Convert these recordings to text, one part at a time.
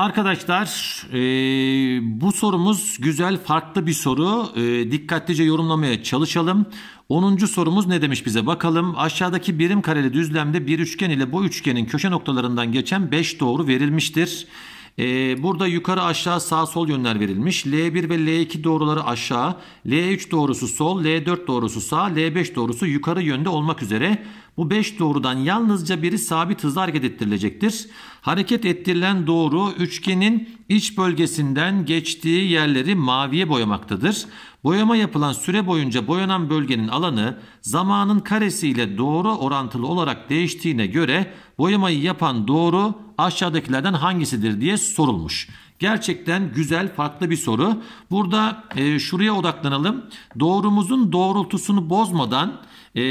Arkadaşlar e, bu sorumuz güzel farklı bir soru. E, dikkatlice yorumlamaya çalışalım. 10. sorumuz ne demiş bize bakalım. Aşağıdaki birim kareli düzlemde bir üçgen ile bu üçgenin köşe noktalarından geçen 5 doğru verilmiştir. Ee, burada yukarı aşağı sağ sol yönler verilmiş. L1 ve L2 doğruları aşağı, L3 doğrusu sol, L4 doğrusu sağ, L5 doğrusu yukarı yönde olmak üzere bu 5 doğrudan yalnızca biri sabit hızla hareket ettirilecektir. Hareket ettirilen doğru üçgenin iç bölgesinden geçtiği yerleri maviye boyamaktadır. Boyama yapılan süre boyunca boyanan bölgenin alanı zamanın karesiyle doğru orantılı olarak değiştiğine göre boyamayı yapan doğru aşağıdakilerden hangisidir diye sorulmuş. Gerçekten güzel farklı bir soru. Burada e, şuraya odaklanalım. Doğrumuzun doğrultusunu bozmadan e,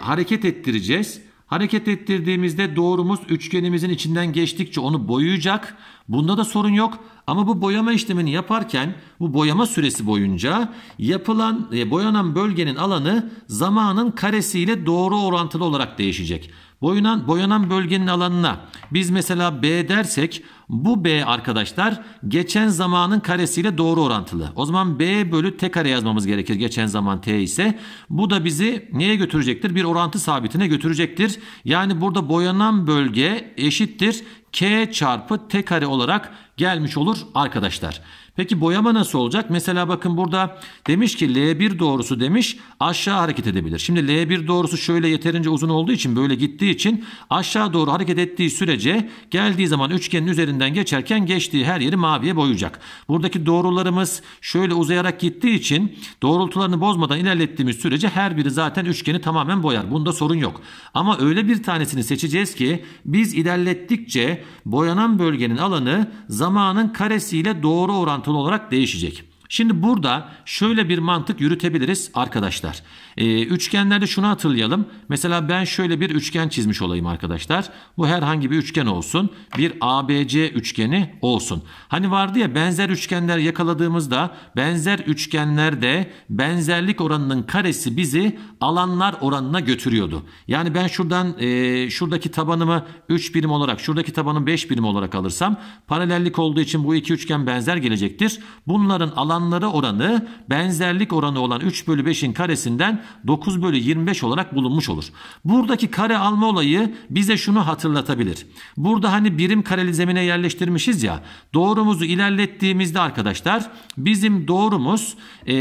hareket ettireceğiz. Hareket ettirdiğimizde doğrumuz üçgenimizin içinden geçtikçe onu boyayacak. Bunda da sorun yok. Ama bu boyama işlemini yaparken bu boyama süresi boyunca yapılan e, boyanan bölgenin alanı zamanın karesiyle doğru orantılı olarak değişecek. Boyunan boyanan bölgenin alanına biz mesela B dersek bu B arkadaşlar geçen zamanın karesiyle doğru orantılı. O zaman B bölü T kare yazmamız gerekir. Geçen zaman T ise bu da bizi neye götürecektir? Bir orantı sabitine götürecektir. Yani burada boyanan bölge eşittir K çarpı T kare olarak gelmiş olur arkadaşlar. Peki boyama nasıl olacak? Mesela bakın burada demiş ki L1 doğrusu demiş aşağı hareket edebilir. Şimdi L1 doğrusu şöyle yeterince uzun olduğu için böyle gittiği için aşağı doğru hareket ettiği sürece geldiği zaman üçgenin üzerinden geçerken geçtiği her yeri maviye boyayacak. Buradaki doğrularımız şöyle uzayarak gittiği için doğrultularını bozmadan ilerlettiğimiz sürece her biri zaten üçgeni tamamen boyar. Bunda sorun yok. Ama öyle bir tanesini seçeceğiz ki biz ilerlettikçe boyanan bölgenin alanı zamanın karesiyle doğru orantılı orantılı olarak değişecek. Şimdi burada şöyle bir mantık yürütebiliriz arkadaşlar. Ee, üçgenlerde şunu hatırlayalım. Mesela ben şöyle bir üçgen çizmiş olayım arkadaşlar. Bu herhangi bir üçgen olsun. Bir ABC üçgeni olsun. Hani vardı ya benzer üçgenler yakaladığımızda benzer üçgenlerde benzerlik oranının karesi bizi alanlar oranına götürüyordu. Yani ben şuradan e, şuradaki tabanımı 3 birim olarak şuradaki tabanı 5 birim olarak alırsam paralellik olduğu için bu iki üçgen benzer gelecektir. Bunların alan oranlara oranı benzerlik oranı olan 3 bölü 5'in karesinden 9 bölü 25 olarak bulunmuş olur. Buradaki kare alma olayı bize şunu hatırlatabilir. Burada hani birim kareli zemine yerleştirmişiz ya doğrumuzu ilerlettiğimizde arkadaşlar bizim doğrumuz e,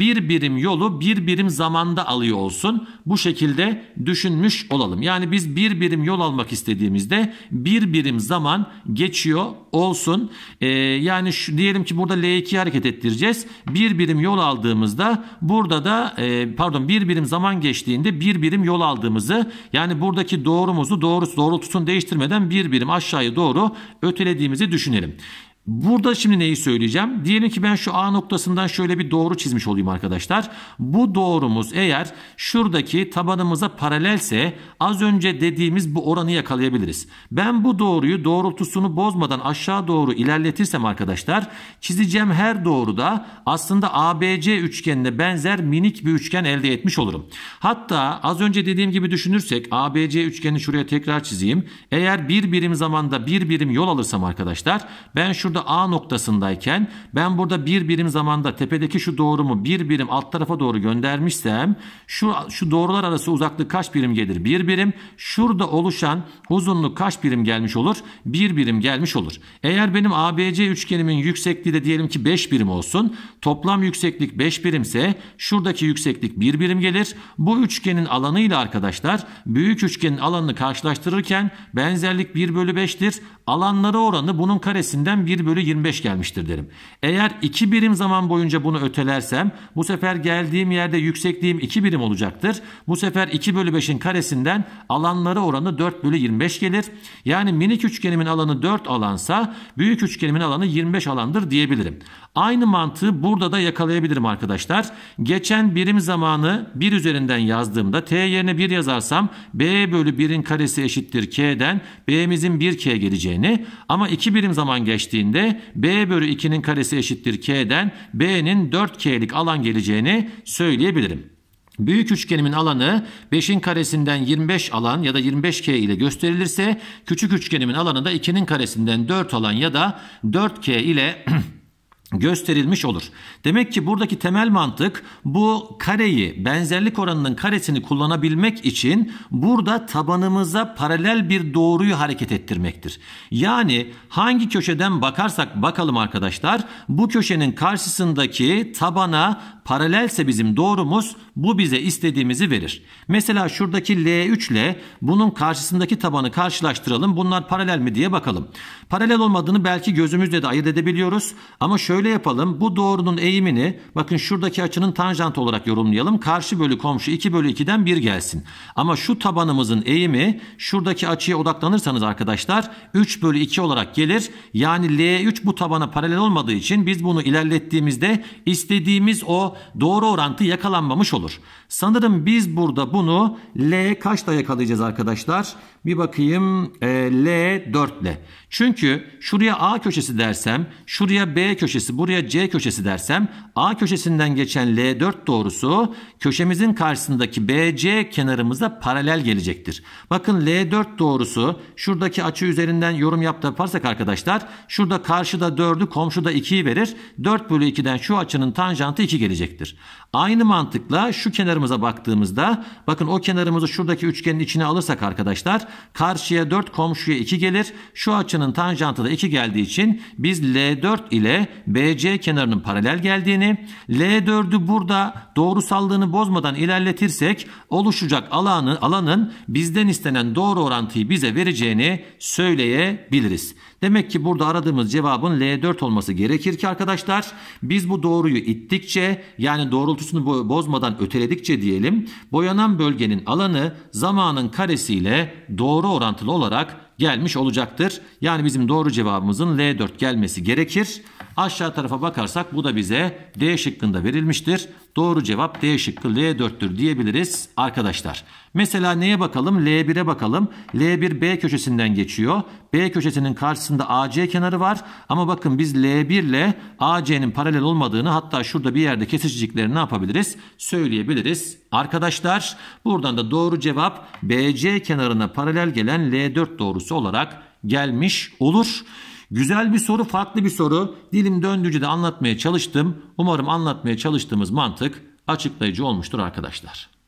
bir birim yolu bir birim zamanda alıyor olsun. Bu şekilde düşünmüş olalım. Yani biz bir birim yol almak istediğimizde bir birim zaman geçiyor olsun. E, yani şu, diyelim ki burada L2 hareket ettireceğiz geçeceğiz. Bir birim yol aldığımızda burada da e, pardon bir birim zaman geçtiğinde bir birim yol aldığımızı yani buradaki doğrumuzu doğrusu doğrultusunu değiştirmeden bir birim aşağıya doğru ötelediğimizi düşünelim. Burada şimdi neyi söyleyeceğim? Diyelim ki ben şu A noktasından şöyle bir doğru çizmiş olayım arkadaşlar. Bu doğrumuz eğer şuradaki tabanımıza paralelse az önce dediğimiz bu oranı yakalayabiliriz. Ben bu doğruyu doğrultusunu bozmadan aşağı doğru ilerletirsem arkadaşlar çizeceğim her doğruda aslında ABC üçgenine benzer minik bir üçgen elde etmiş olurum. Hatta az önce dediğim gibi düşünürsek ABC üçgenini şuraya tekrar çizeyim. Eğer bir birim zamanda bir birim yol alırsam arkadaşlar ben şurada şurada A noktasındayken ben burada bir birim zamanda tepedeki şu doğrumu bir birim alt tarafa doğru göndermişsem şu, şu doğrular arası uzaklık kaç birim gelir? Bir birim. Şurada oluşan uzunluk kaç birim gelmiş olur? Bir birim gelmiş olur. Eğer benim ABC üçgenimin yüksekliği de diyelim ki 5 birim olsun. Toplam yükseklik 5 birimse şuradaki yükseklik bir birim gelir. Bu üçgenin alanıyla arkadaşlar büyük üçgenin alanını karşılaştırırken benzerlik 1 bölü 5'tir. Alanları oranı bunun karesinden 1 1 bölü 25 gelmiştir derim. Eğer 2 birim zaman boyunca bunu ötelersem bu sefer geldiğim yerde yüksekliğim 2 birim olacaktır. Bu sefer 2 bölü 5'in karesinden alanları oranı 4 bölü 25 gelir. Yani minik üçgenimin alanı 4 alansa büyük üçgenimin alanı 25 alandır diyebilirim. Aynı mantığı burada da yakalayabilirim arkadaşlar. Geçen birim zamanı 1 üzerinden yazdığımda t yerine 1 yazarsam b bölü 1'in karesi eşittir k'den b'mizin 1k geleceğini ama 2 birim zaman geçtiğinde geldiğinde b bölü 2'nin karesi eşittir k'den b'nin 4k'lik alan geleceğini söyleyebilirim. Büyük üçgenimin alanı 5'in karesinden 25 alan ya da 25k ile gösterilirse küçük üçgenimin alanı da 2'nin karesinden 4 alan ya da 4k ile gösterilmiş olur. Demek ki buradaki temel mantık bu kareyi benzerlik oranının karesini kullanabilmek için burada tabanımıza paralel bir doğruyu hareket ettirmektir. Yani hangi köşeden bakarsak bakalım arkadaşlar bu köşenin karşısındaki tabana paralelse bizim doğrumuz bu bize istediğimizi verir. Mesela şuradaki L3 ile bunun karşısındaki tabanı karşılaştıralım. Bunlar paralel mi diye bakalım. Paralel olmadığını belki gözümüzle de ayırt edebiliyoruz ama şöyle şöyle yapalım. Bu doğrunun eğimini bakın şuradaki açının tanjant olarak yorumlayalım. Karşı bölü komşu 2 bölü 2'den 1 gelsin. Ama şu tabanımızın eğimi şuradaki açıya odaklanırsanız arkadaşlar 3 bölü 2 olarak gelir. Yani L3 bu tabana paralel olmadığı için biz bunu ilerlettiğimizde istediğimiz o doğru orantı yakalanmamış olur. Sanırım biz burada bunu L kaçta yakalayacağız arkadaşlar? Bir bakayım e, L 4 ile. Çünkü şuraya A köşesi dersem şuraya B köşesi köşesi buraya C köşesi dersem A köşesinden geçen L4 doğrusu köşemizin karşısındaki BC kenarımıza paralel gelecektir. Bakın L4 doğrusu şuradaki açı üzerinden yorum yap yaparsak arkadaşlar şurada karşıda 4'ü komşuda 2'yi verir. 4 bölü 2'den şu açının tanjantı 2 gelecektir. Aynı mantıkla şu kenarımıza baktığımızda bakın o kenarımızı şuradaki üçgenin içine alırsak arkadaşlar karşıya 4 komşuya 2 gelir. Şu açının tanjantı da 2 geldiği için biz L4 ile B BC kenarının paralel geldiğini, L4'ü burada doğrusallığını bozmadan ilerletirsek oluşacak alanı, alanın bizden istenen doğru orantıyı bize vereceğini söyleyebiliriz. Demek ki burada aradığımız cevabın L4 olması gerekir ki arkadaşlar biz bu doğruyu ittikçe yani doğrultusunu bozmadan öteledikçe diyelim boyanan bölgenin alanı zamanın karesiyle doğru orantılı olarak gelmiş olacaktır. Yani bizim doğru cevabımızın L4 gelmesi gerekir. Aşağı tarafa bakarsak bu da bize D şıkkında verilmiştir. Doğru cevap D şıkkı L4'tür diyebiliriz arkadaşlar. Mesela neye bakalım? L1'e bakalım. L1 B köşesinden geçiyor. B köşesinin karşısında AC kenarı var. Ama bakın biz L1 ile AC'nin paralel olmadığını hatta şurada bir yerde kesişicikleri ne yapabiliriz? Söyleyebiliriz. Arkadaşlar buradan da doğru cevap BC kenarına paralel gelen L4 doğrusu olarak gelmiş olur. Güzel bir soru, farklı bir soru. Dilim döndüğünce de anlatmaya çalıştım. Umarım anlatmaya çalıştığımız mantık açıklayıcı olmuştur arkadaşlar.